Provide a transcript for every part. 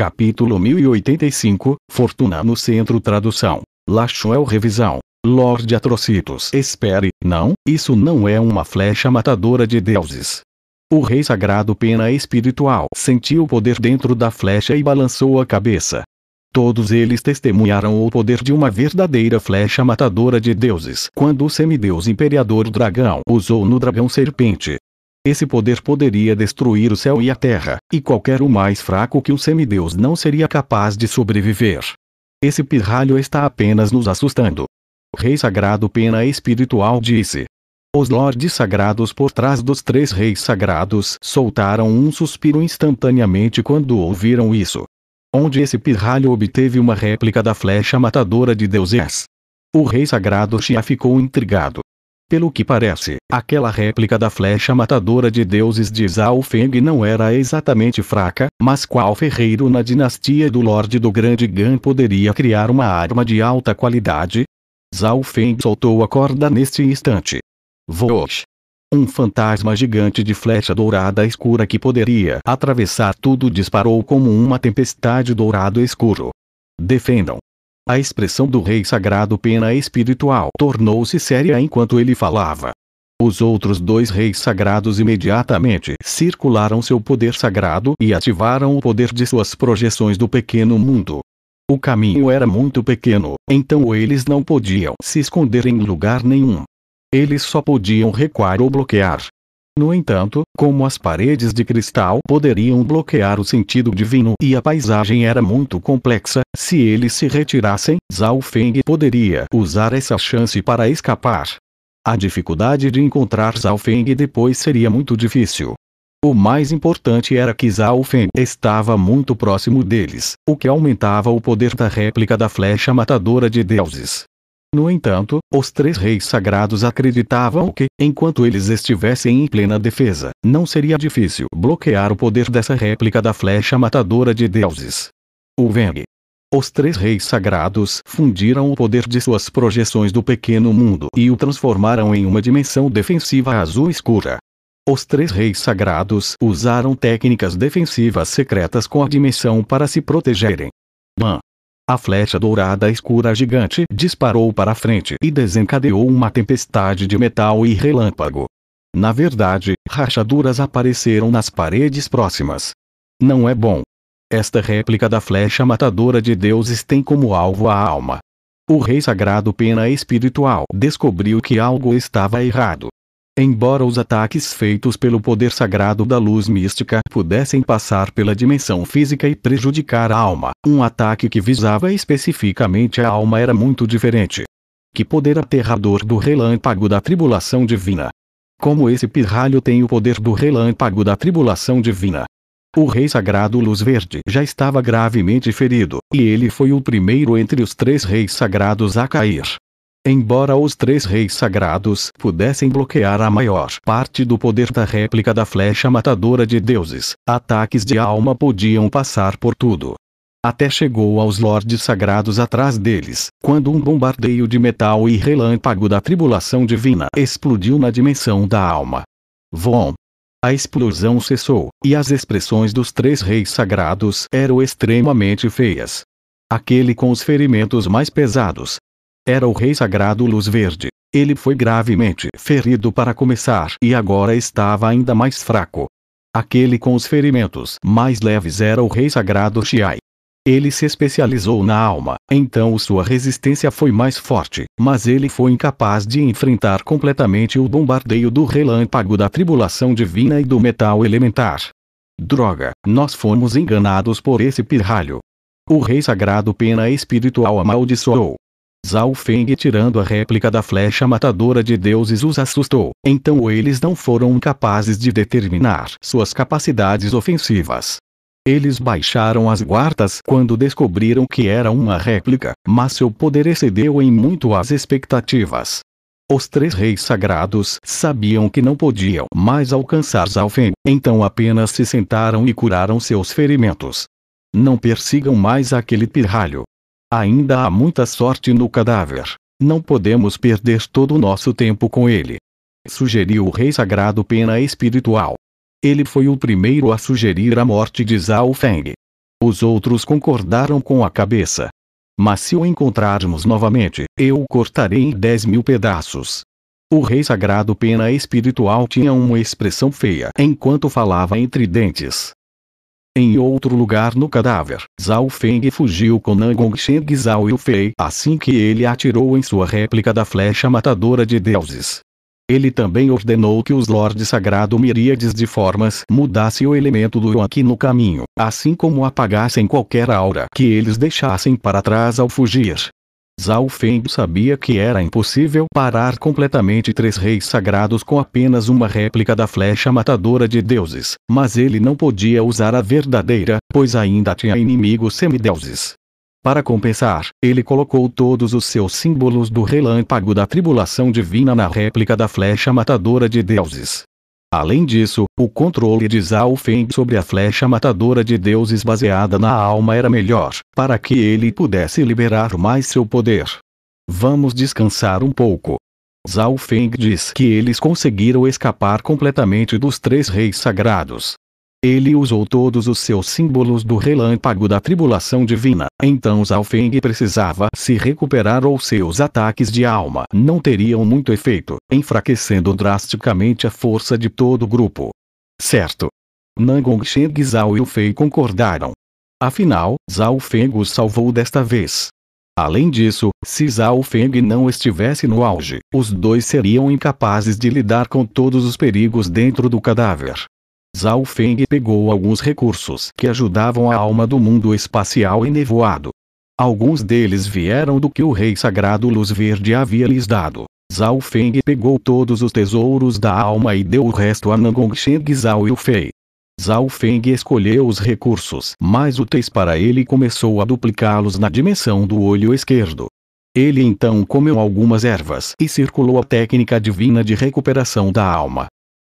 Capítulo 1085, Fortuna no Centro Tradução. Lachuel Revisão. Lorde Atrocitos. Espere, não, isso não é uma flecha matadora de deuses. O rei sagrado pena espiritual sentiu o poder dentro da flecha e balançou a cabeça. Todos eles testemunharam o poder de uma verdadeira flecha matadora de deuses quando o semideus imperador dragão usou no dragão serpente, esse poder poderia destruir o céu e a terra, e qualquer um mais fraco que o semideus não seria capaz de sobreviver. Esse pirralho está apenas nos assustando. O rei sagrado pena espiritual disse. Os lordes sagrados por trás dos três reis sagrados soltaram um suspiro instantaneamente quando ouviram isso. Onde esse pirralho obteve uma réplica da flecha matadora de Deuses? O rei sagrado Xia ficou intrigado. Pelo que parece, aquela réplica da flecha matadora de deuses de Zhao Feng não era exatamente fraca, mas qual ferreiro na dinastia do Lorde do Grande Gan poderia criar uma arma de alta qualidade? Zhao Feng soltou a corda neste instante. Vox! Um fantasma gigante de flecha dourada escura que poderia atravessar tudo disparou como uma tempestade dourado escuro. Defendam! A expressão do rei sagrado pena espiritual tornou-se séria enquanto ele falava. Os outros dois reis sagrados imediatamente circularam seu poder sagrado e ativaram o poder de suas projeções do pequeno mundo. O caminho era muito pequeno, então eles não podiam se esconder em lugar nenhum. Eles só podiam recuar ou bloquear, no entanto, como as paredes de cristal poderiam bloquear o sentido divino e a paisagem era muito complexa, se eles se retirassem, Zhao Feng poderia usar essa chance para escapar. A dificuldade de encontrar Zhao Feng depois seria muito difícil. O mais importante era que Zhao Feng estava muito próximo deles, o que aumentava o poder da réplica da flecha matadora de deuses. No entanto, os três reis sagrados acreditavam que, enquanto eles estivessem em plena defesa, não seria difícil bloquear o poder dessa réplica da flecha matadora de deuses. O Veng. Os três reis sagrados fundiram o poder de suas projeções do pequeno mundo e o transformaram em uma dimensão defensiva azul escura. Os três reis sagrados usaram técnicas defensivas secretas com a dimensão para se protegerem. Ban. A flecha dourada escura gigante disparou para a frente e desencadeou uma tempestade de metal e relâmpago. Na verdade, rachaduras apareceram nas paredes próximas. Não é bom. Esta réplica da flecha matadora de deuses tem como alvo a alma. O rei sagrado pena espiritual descobriu que algo estava errado. Embora os ataques feitos pelo poder sagrado da luz mística pudessem passar pela dimensão física e prejudicar a alma, um ataque que visava especificamente a alma era muito diferente. Que poder aterrador do relâmpago da tribulação divina! Como esse pirralho tem o poder do relâmpago da tribulação divina! O rei sagrado Luz Verde já estava gravemente ferido, e ele foi o primeiro entre os três reis sagrados a cair. Embora os três reis sagrados pudessem bloquear a maior parte do poder da réplica da flecha matadora de deuses, ataques de alma podiam passar por tudo. Até chegou aos lordes sagrados atrás deles, quando um bombardeio de metal e relâmpago da tribulação divina explodiu na dimensão da alma. Von. A explosão cessou, e as expressões dos três reis sagrados eram extremamente feias. Aquele com os ferimentos mais pesados era o rei sagrado Luz Verde. Ele foi gravemente ferido para começar e agora estava ainda mais fraco. Aquele com os ferimentos mais leves era o rei sagrado Xiai. Ele se especializou na alma, então sua resistência foi mais forte, mas ele foi incapaz de enfrentar completamente o bombardeio do relâmpago da tribulação divina e do metal elementar. Droga, nós fomos enganados por esse pirralho. O rei sagrado pena espiritual amaldiçoou, Zhao Feng tirando a réplica da flecha matadora de deuses os assustou, então eles não foram capazes de determinar suas capacidades ofensivas. Eles baixaram as guardas quando descobriram que era uma réplica, mas seu poder excedeu em muito as expectativas. Os três reis sagrados sabiam que não podiam mais alcançar Zalfen, então apenas se sentaram e curaram seus ferimentos. Não persigam mais aquele pirralho. Ainda há muita sorte no cadáver. Não podemos perder todo o nosso tempo com ele. Sugeriu o rei sagrado pena espiritual. Ele foi o primeiro a sugerir a morte de Zhao Feng. Os outros concordaram com a cabeça. Mas se o encontrarmos novamente, eu o cortarei em 10 mil pedaços. O rei sagrado pena espiritual tinha uma expressão feia enquanto falava entre dentes. Em outro lugar no cadáver, Zhao Feng fugiu com Nangong Sheng Zhao Yufei assim que ele atirou em sua réplica da flecha matadora de deuses. Ele também ordenou que os Lordes Sagrado Miríades de Formas mudassem o elemento do Yuan no caminho, assim como apagassem qualquer aura que eles deixassem para trás ao fugir. Zhao Feng sabia que era impossível parar completamente três reis sagrados com apenas uma réplica da flecha matadora de deuses, mas ele não podia usar a verdadeira, pois ainda tinha inimigos semideuses. Para compensar, ele colocou todos os seus símbolos do relâmpago da tribulação divina na réplica da flecha matadora de deuses. Além disso, o controle de Zhao Feng sobre a flecha matadora de deuses baseada na alma era melhor, para que ele pudesse liberar mais seu poder. Vamos descansar um pouco. Zhao Feng diz que eles conseguiram escapar completamente dos três reis sagrados, ele usou todos os seus símbolos do relâmpago da tribulação divina. Então Zalfeng precisava se recuperar ou seus ataques de alma não teriam muito efeito, enfraquecendo drasticamente a força de todo o grupo. Certo. Nangong Sheng e o Fei concordaram. Afinal, Zhao Feng os salvou desta vez. Além disso, se Zhao Feng não estivesse no auge, os dois seriam incapazes de lidar com todos os perigos dentro do cadáver. Zhao Feng pegou alguns recursos que ajudavam a alma do mundo espacial enevoado. Alguns deles vieram do que o rei sagrado Luz Verde havia lhes dado. Zhao Feng pegou todos os tesouros da alma e deu o resto a Nangong Sheng Zhao Yufei. Zhao Feng escolheu os recursos mais úteis para ele e começou a duplicá-los na dimensão do olho esquerdo. Ele então comeu algumas ervas e circulou a técnica divina de recuperação da alma,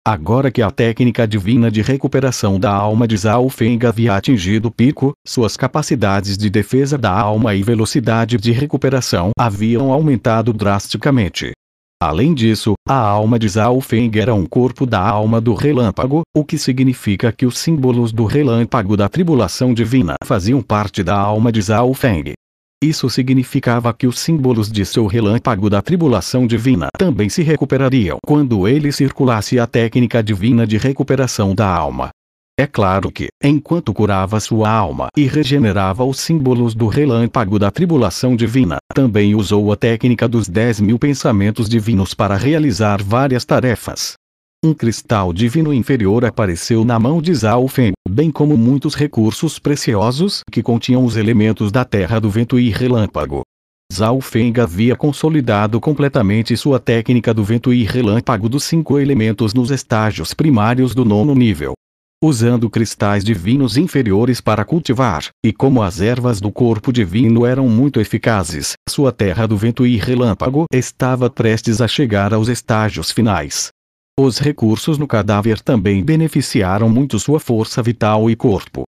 Agora que a técnica divina de recuperação da alma de Zalfeng havia atingido o pico, suas capacidades de defesa da alma e velocidade de recuperação haviam aumentado drasticamente. Além disso, a alma de Zalfeng era um corpo da alma do relâmpago, o que significa que os símbolos do relâmpago da tribulação divina faziam parte da alma de Zalfeng. Isso significava que os símbolos de seu relâmpago da tribulação divina também se recuperariam quando ele circulasse a técnica divina de recuperação da alma. É claro que, enquanto curava sua alma e regenerava os símbolos do relâmpago da tribulação divina, também usou a técnica dos 10 mil pensamentos divinos para realizar várias tarefas. Um cristal divino inferior apareceu na mão de Zalfen, bem como muitos recursos preciosos que continham os elementos da terra do vento e relâmpago. Zalfeng havia consolidado completamente sua técnica do vento e relâmpago dos cinco elementos nos estágios primários do nono nível. Usando cristais divinos inferiores para cultivar, e como as ervas do corpo divino eram muito eficazes, sua terra do vento e relâmpago estava prestes a chegar aos estágios finais. Os recursos no cadáver também beneficiaram muito sua força vital e corpo.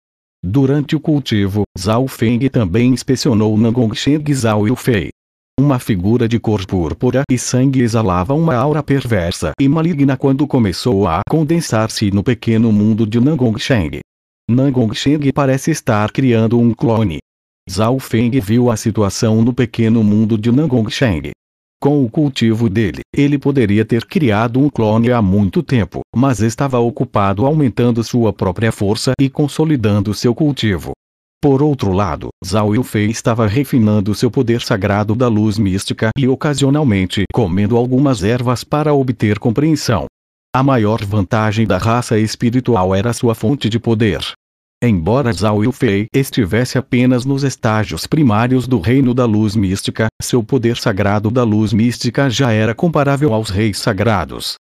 Durante o cultivo, Zhao Feng também inspecionou Nangong Sheng Zhao Yufei. Uma figura de cor púrpura e sangue exalava uma aura perversa e maligna quando começou a condensar-se no pequeno mundo de Nangong Sheng. Nangong Sheng parece estar criando um clone. Zhao Feng viu a situação no pequeno mundo de Nangong Sheng. Com o cultivo dele, ele poderia ter criado um clone há muito tempo, mas estava ocupado aumentando sua própria força e consolidando seu cultivo. Por outro lado, Zhao Yufei estava refinando seu poder sagrado da luz mística e ocasionalmente comendo algumas ervas para obter compreensão. A maior vantagem da raça espiritual era sua fonte de poder, Embora Zhao Fei estivesse apenas nos estágios primários do reino da luz mística, seu poder sagrado da luz mística já era comparável aos reis sagrados.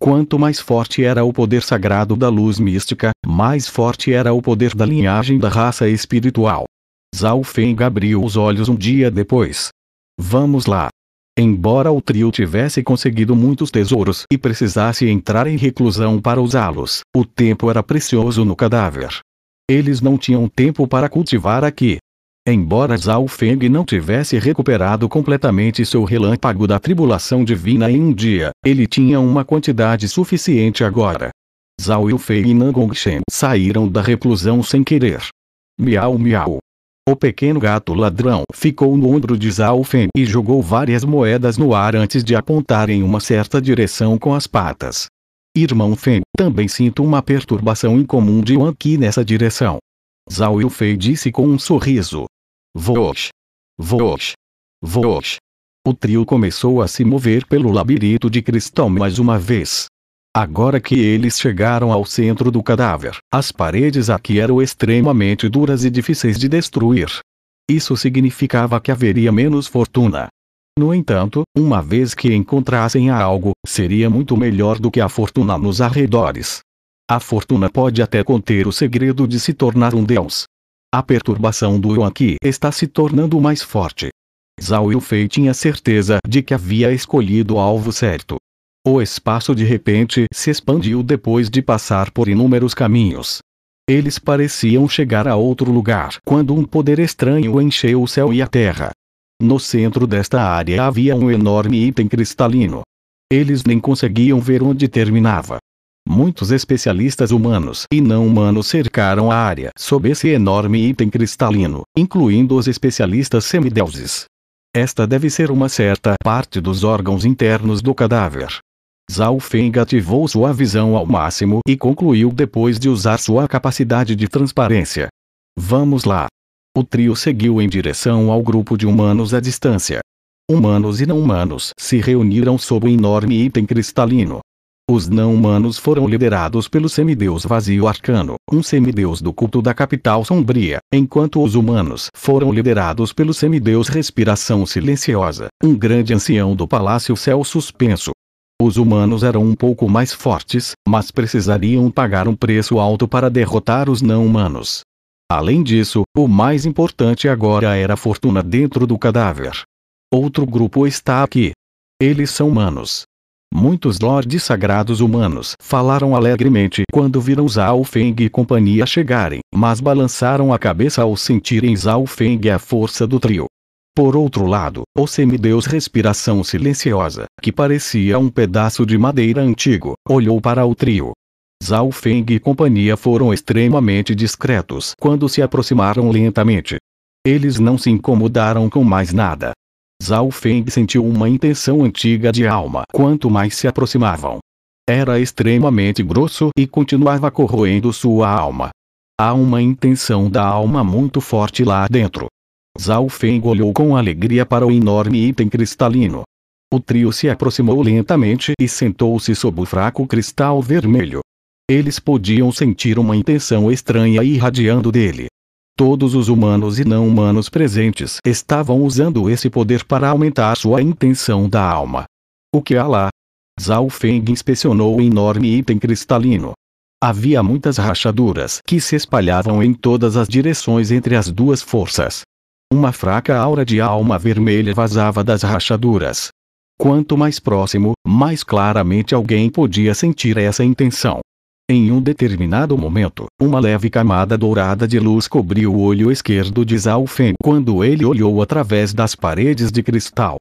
Quanto mais forte era o poder sagrado da luz mística, mais forte era o poder da linhagem da raça espiritual. Zhao Feng abriu os olhos um dia depois. Vamos lá. Embora o trio tivesse conseguido muitos tesouros e precisasse entrar em reclusão para usá-los, o tempo era precioso no cadáver. Eles não tinham tempo para cultivar aqui. Embora Zhao Feng não tivesse recuperado completamente seu relâmpago da tribulação divina em um dia, ele tinha uma quantidade suficiente agora. Zhao Yufei e Nangongshen saíram da reclusão sem querer. Miau miau. O pequeno gato ladrão ficou no ombro de Zhao Feng e jogou várias moedas no ar antes de apontar em uma certa direção com as patas. Irmão Feng, também sinto uma perturbação incomum de Wanqi nessa direção. Zhao Yufei disse com um sorriso. Vox. Vox. Vox. O trio começou a se mover pelo labirinto de cristal mais uma vez. Agora que eles chegaram ao centro do cadáver, as paredes aqui eram extremamente duras e difíceis de destruir. Isso significava que haveria menos fortuna. No entanto, uma vez que encontrassem algo, seria muito melhor do que a fortuna nos arredores. A fortuna pode até conter o segredo de se tornar um deus. A perturbação do eu aqui está se tornando mais forte. Zhao Yufei tinha certeza de que havia escolhido o alvo certo. O espaço de repente se expandiu depois de passar por inúmeros caminhos. Eles pareciam chegar a outro lugar quando um poder estranho encheu o céu e a terra. No centro desta área havia um enorme item cristalino. Eles nem conseguiam ver onde terminava. Muitos especialistas humanos e não humanos cercaram a área sob esse enorme item cristalino, incluindo os especialistas semideuses. Esta deve ser uma certa parte dos órgãos internos do cadáver. Zhao Feng ativou sua visão ao máximo e concluiu depois de usar sua capacidade de transparência. Vamos lá. O trio seguiu em direção ao grupo de humanos à distância. Humanos e não-humanos se reuniram sob um enorme item cristalino. Os não-humanos foram liderados pelo semideus vazio arcano, um semideus do culto da capital sombria, enquanto os humanos foram liderados pelo semideus respiração silenciosa, um grande ancião do palácio céu suspenso. Os humanos eram um pouco mais fortes, mas precisariam pagar um preço alto para derrotar os não-humanos. Além disso, o mais importante agora era a fortuna dentro do cadáver. Outro grupo está aqui. Eles são humanos. Muitos lordes sagrados humanos falaram alegremente quando viram Zhao Feng e companhia chegarem, mas balançaram a cabeça ao sentirem Zhao Feng a força do trio. Por outro lado, o semideus Respiração Silenciosa, que parecia um pedaço de madeira antigo, olhou para o trio, Zhao Feng e companhia foram extremamente discretos quando se aproximaram lentamente. Eles não se incomodaram com mais nada. Zhao Feng sentiu uma intenção antiga de alma quanto mais se aproximavam. Era extremamente grosso e continuava corroendo sua alma. Há uma intenção da alma muito forte lá dentro. Zhao Feng olhou com alegria para o enorme item cristalino. O trio se aproximou lentamente e sentou-se sob o fraco cristal vermelho. Eles podiam sentir uma intenção estranha irradiando dele. Todos os humanos e não humanos presentes estavam usando esse poder para aumentar sua intenção da alma. O que há lá? Zhao Feng inspecionou o enorme item cristalino. Havia muitas rachaduras que se espalhavam em todas as direções entre as duas forças. Uma fraca aura de alma vermelha vazava das rachaduras. Quanto mais próximo, mais claramente alguém podia sentir essa intenção. Em um determinado momento, uma leve camada dourada de luz cobriu o olho esquerdo de Zhao quando ele olhou através das paredes de cristal.